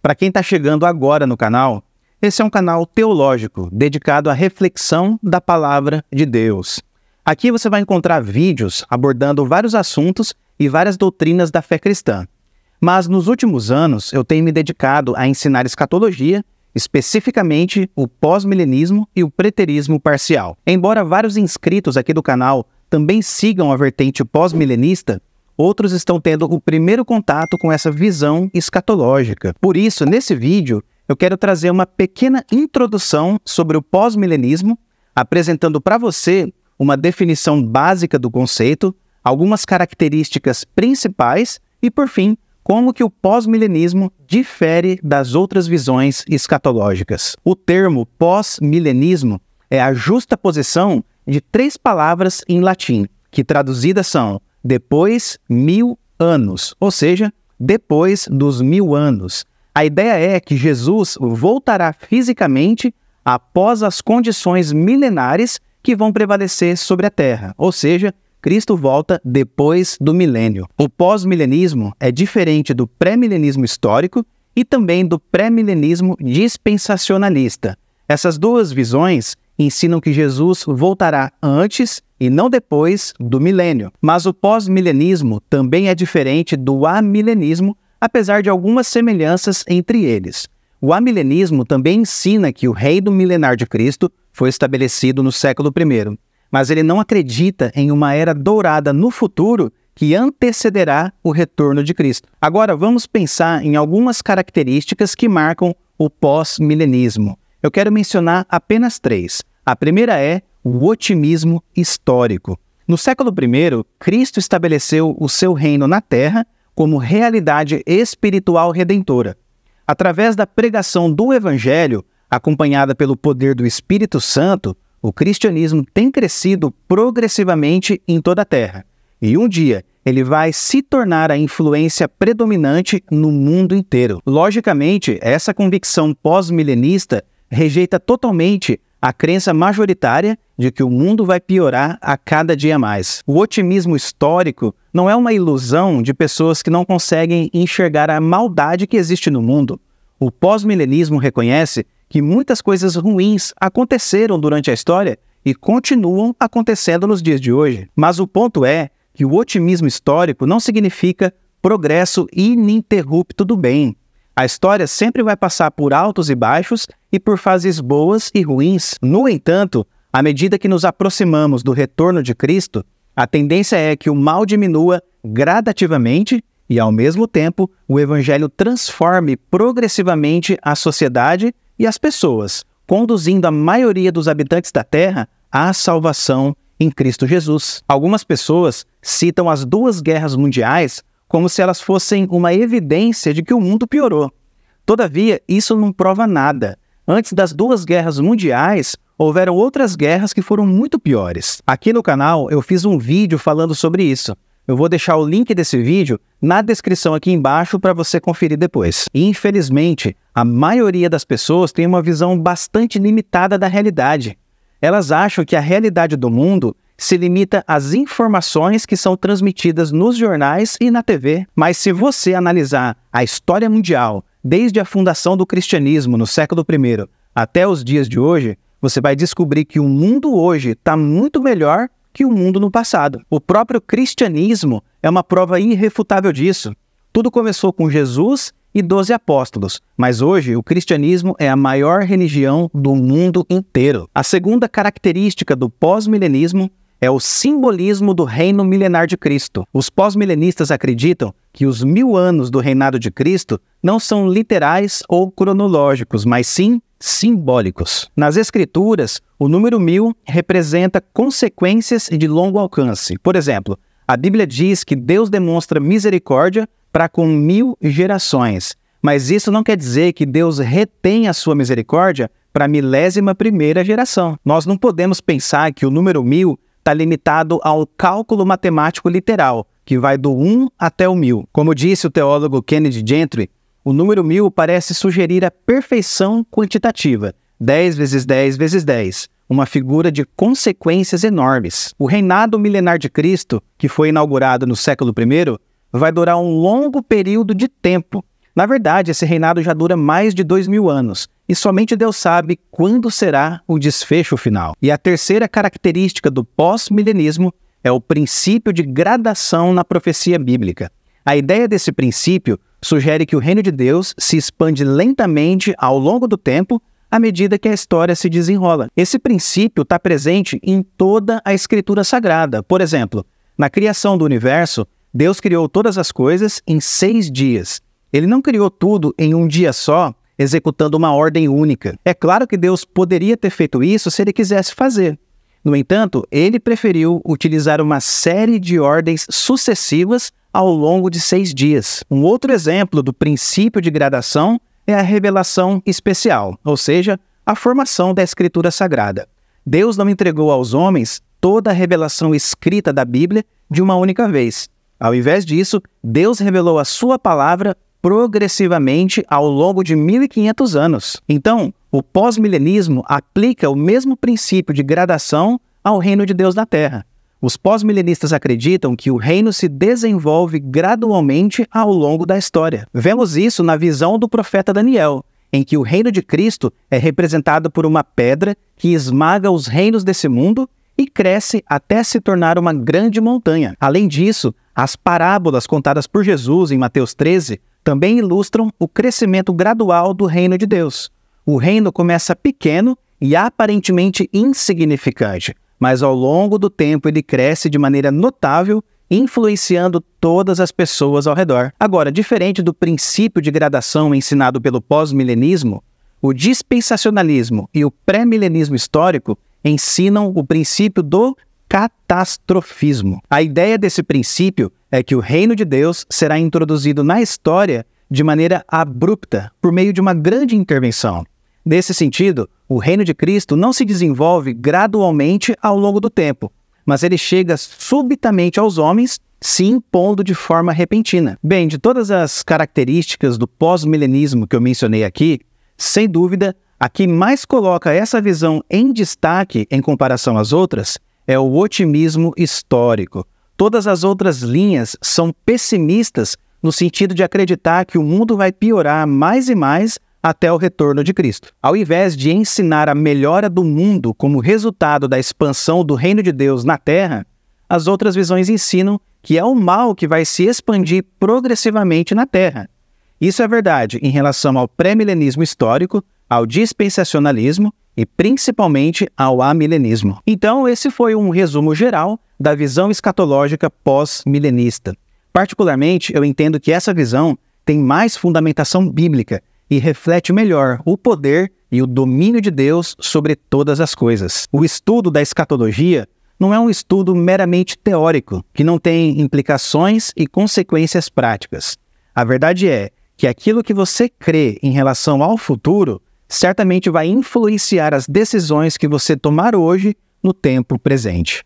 Para quem está chegando agora no canal, esse é um canal teológico dedicado à reflexão da palavra de Deus. Aqui você vai encontrar vídeos abordando vários assuntos e várias doutrinas da fé cristã. Mas nos últimos anos eu tenho me dedicado a ensinar escatologia, especificamente o pós-milenismo e o preterismo parcial. Embora vários inscritos aqui do canal também sigam a vertente pós-milenista, outros estão tendo o primeiro contato com essa visão escatológica. Por isso, nesse vídeo, eu quero trazer uma pequena introdução sobre o pós-milenismo, apresentando para você uma definição básica do conceito, algumas características principais e, por fim, como que o pós-milenismo difere das outras visões escatológicas. O termo pós-milenismo é a justa posição de três palavras em latim, que traduzidas são depois mil anos, ou seja, depois dos mil anos. A ideia é que Jesus voltará fisicamente após as condições milenares que vão prevalecer sobre a Terra, ou seja, Cristo volta depois do milênio. O pós-milenismo é diferente do pré-milenismo histórico e também do pré-milenismo dispensacionalista. Essas duas visões ensinam que Jesus voltará antes e não depois do milênio. Mas o pós-milenismo também é diferente do amilenismo, apesar de algumas semelhanças entre eles. O amilenismo também ensina que o reino milenar de Cristo foi estabelecido no século I mas ele não acredita em uma era dourada no futuro que antecederá o retorno de Cristo. Agora vamos pensar em algumas características que marcam o pós-milenismo. Eu quero mencionar apenas três. A primeira é o otimismo histórico. No século I, Cristo estabeleceu o seu reino na terra como realidade espiritual redentora. Através da pregação do Evangelho, acompanhada pelo poder do Espírito Santo, o cristianismo tem crescido progressivamente em toda a Terra. E um dia ele vai se tornar a influência predominante no mundo inteiro. Logicamente, essa convicção pós-milenista rejeita totalmente a crença majoritária de que o mundo vai piorar a cada dia mais. O otimismo histórico não é uma ilusão de pessoas que não conseguem enxergar a maldade que existe no mundo. O pós-milenismo reconhece que muitas coisas ruins aconteceram durante a história e continuam acontecendo nos dias de hoje. Mas o ponto é que o otimismo histórico não significa progresso ininterrupto do bem. A história sempre vai passar por altos e baixos e por fases boas e ruins. No entanto, à medida que nos aproximamos do retorno de Cristo, a tendência é que o mal diminua gradativamente e, ao mesmo tempo, o Evangelho transforme progressivamente a sociedade e as pessoas, conduzindo a maioria dos habitantes da terra à salvação em Cristo Jesus. Algumas pessoas citam as duas guerras mundiais como se elas fossem uma evidência de que o mundo piorou. Todavia, isso não prova nada. Antes das duas guerras mundiais, houveram outras guerras que foram muito piores. Aqui no canal eu fiz um vídeo falando sobre isso. Eu vou deixar o link desse vídeo na descrição aqui embaixo para você conferir depois. Infelizmente, a maioria das pessoas tem uma visão bastante limitada da realidade. Elas acham que a realidade do mundo se limita às informações que são transmitidas nos jornais e na TV. Mas se você analisar a história mundial, desde a fundação do cristianismo no século I até os dias de hoje, você vai descobrir que o mundo hoje está muito melhor que o mundo no passado. O próprio cristianismo é uma prova irrefutável disso. Tudo começou com Jesus e 12 apóstolos, mas hoje o cristianismo é a maior religião do mundo inteiro. A segunda característica do pós-milenismo é o simbolismo do reino milenar de Cristo. Os pós-milenistas acreditam que os mil anos do reinado de Cristo não são literais ou cronológicos, mas sim simbólicos. Nas escrituras, o número mil representa consequências de longo alcance. Por exemplo, a Bíblia diz que Deus demonstra misericórdia para com mil gerações, mas isso não quer dizer que Deus retém a sua misericórdia para a milésima primeira geração. Nós não podemos pensar que o número mil está limitado ao cálculo matemático literal, que vai do 1 até o mil. Como disse o teólogo Kennedy Gentry, o número mil parece sugerir a perfeição quantitativa. 10 vezes 10 vezes 10, uma figura de consequências enormes. O reinado milenar de Cristo, que foi inaugurado no século I, vai durar um longo período de tempo. Na verdade, esse reinado já dura mais de dois mil anos, e somente Deus sabe quando será o desfecho final. E a terceira característica do pós-milenismo é o princípio de gradação na profecia bíblica. A ideia desse princípio sugere que o reino de Deus se expande lentamente ao longo do tempo à medida que a história se desenrola. Esse princípio está presente em toda a Escritura Sagrada. Por exemplo, na criação do universo, Deus criou todas as coisas em seis dias. Ele não criou tudo em um dia só, executando uma ordem única. É claro que Deus poderia ter feito isso se ele quisesse fazer. No entanto, ele preferiu utilizar uma série de ordens sucessivas ao longo de seis dias. Um outro exemplo do princípio de gradação é a revelação especial, ou seja, a formação da Escritura Sagrada. Deus não entregou aos homens toda a revelação escrita da Bíblia de uma única vez. Ao invés disso, Deus revelou a sua palavra progressivamente ao longo de 1500 anos. Então, o pós-milenismo aplica o mesmo princípio de gradação ao reino de Deus na Terra. Os pós-milenistas acreditam que o reino se desenvolve gradualmente ao longo da história. Vemos isso na visão do profeta Daniel, em que o reino de Cristo é representado por uma pedra que esmaga os reinos desse mundo e cresce até se tornar uma grande montanha. Além disso, as parábolas contadas por Jesus em Mateus 13 também ilustram o crescimento gradual do reino de Deus. O reino começa pequeno e aparentemente insignificante, mas ao longo do tempo ele cresce de maneira notável, influenciando todas as pessoas ao redor. Agora, diferente do princípio de gradação ensinado pelo pós-milenismo, o dispensacionalismo e o pré-milenismo histórico ensinam o princípio do catastrofismo. A ideia desse princípio é que o reino de Deus será introduzido na história de maneira abrupta, por meio de uma grande intervenção. Nesse sentido, o reino de Cristo não se desenvolve gradualmente ao longo do tempo, mas ele chega subitamente aos homens, se impondo de forma repentina. Bem, de todas as características do pós-milenismo que eu mencionei aqui, sem dúvida, a que mais coloca essa visão em destaque em comparação às outras é o otimismo histórico. Todas as outras linhas são pessimistas no sentido de acreditar que o mundo vai piorar mais e mais até o retorno de Cristo. Ao invés de ensinar a melhora do mundo como resultado da expansão do reino de Deus na terra, as outras visões ensinam que é o mal que vai se expandir progressivamente na terra. Isso é verdade em relação ao pré-milenismo histórico, ao dispensacionalismo e principalmente ao amilenismo. Então, esse foi um resumo geral da visão escatológica pós-milenista. Particularmente, eu entendo que essa visão tem mais fundamentação bíblica e reflete melhor o poder e o domínio de Deus sobre todas as coisas. O estudo da escatologia não é um estudo meramente teórico, que não tem implicações e consequências práticas. A verdade é que aquilo que você crê em relação ao futuro certamente vai influenciar as decisões que você tomar hoje no tempo presente.